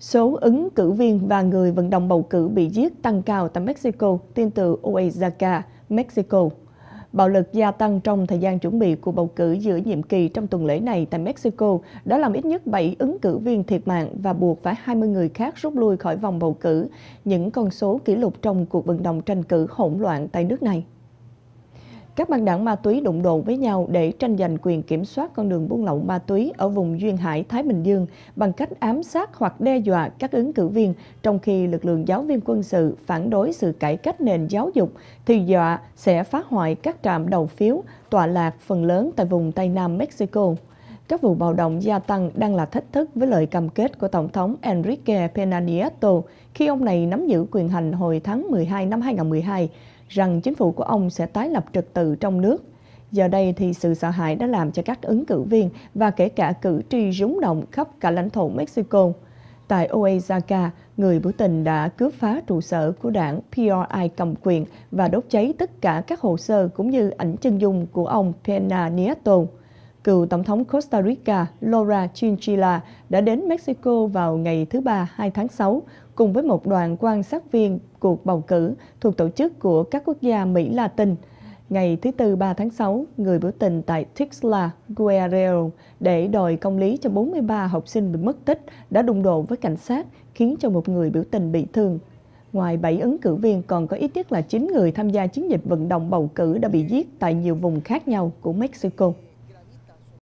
Số ứng cử viên và người vận động bầu cử bị giết tăng cao tại Mexico, tin từ Oaxaca, Mexico. Bạo lực gia tăng trong thời gian chuẩn bị cuộc bầu cử giữa nhiệm kỳ trong tuần lễ này tại Mexico đã làm ít nhất 7 ứng cử viên thiệt mạng và buộc phải 20 người khác rút lui khỏi vòng bầu cử, những con số kỷ lục trong cuộc vận động tranh cử hỗn loạn tại nước này. Các băng đảng ma túy đụng độ với nhau để tranh giành quyền kiểm soát con đường buôn lậu ma túy ở vùng Duyên Hải, Thái Bình Dương bằng cách ám sát hoặc đe dọa các ứng cử viên, trong khi lực lượng giáo viên quân sự phản đối sự cải cách nền giáo dục thì dọa sẽ phá hoại các trạm đầu phiếu tọa lạc phần lớn tại vùng Tây Nam Mexico. Các vụ bạo động gia tăng đang là thách thức với lời cam kết của Tổng thống Enrique Pena Nieto khi ông này nắm giữ quyền hành hồi tháng 12 năm 2012 rằng chính phủ của ông sẽ tái lập trật tự trong nước. Giờ đây thì sự sợ hãi đã làm cho các ứng cử viên và kể cả cử tri rúng động khắp cả lãnh thổ Mexico. Tại Oaxaca, người biểu tình đã cướp phá trụ sở của đảng PRI cầm quyền và đốt cháy tất cả các hồ sơ cũng như ảnh chân dung của ông Pena Nieto cựu Tổng thống Costa Rica Laura Chinchilla đã đến Mexico vào ngày thứ Ba 2 tháng 6 cùng với một đoàn quan sát viên cuộc bầu cử thuộc tổ chức của các quốc gia Mỹ Latin. Ngày thứ Tư 3 tháng 6, người biểu tình tại Tixla, Guerrero để đòi công lý cho 43 học sinh bị mất tích đã đụng độ với cảnh sát, khiến cho một người biểu tình bị thương. Ngoài 7 ứng cử viên còn có ít nhất là 9 người tham gia chiến dịch vận động bầu cử đã bị giết tại nhiều vùng khác nhau của Mexico.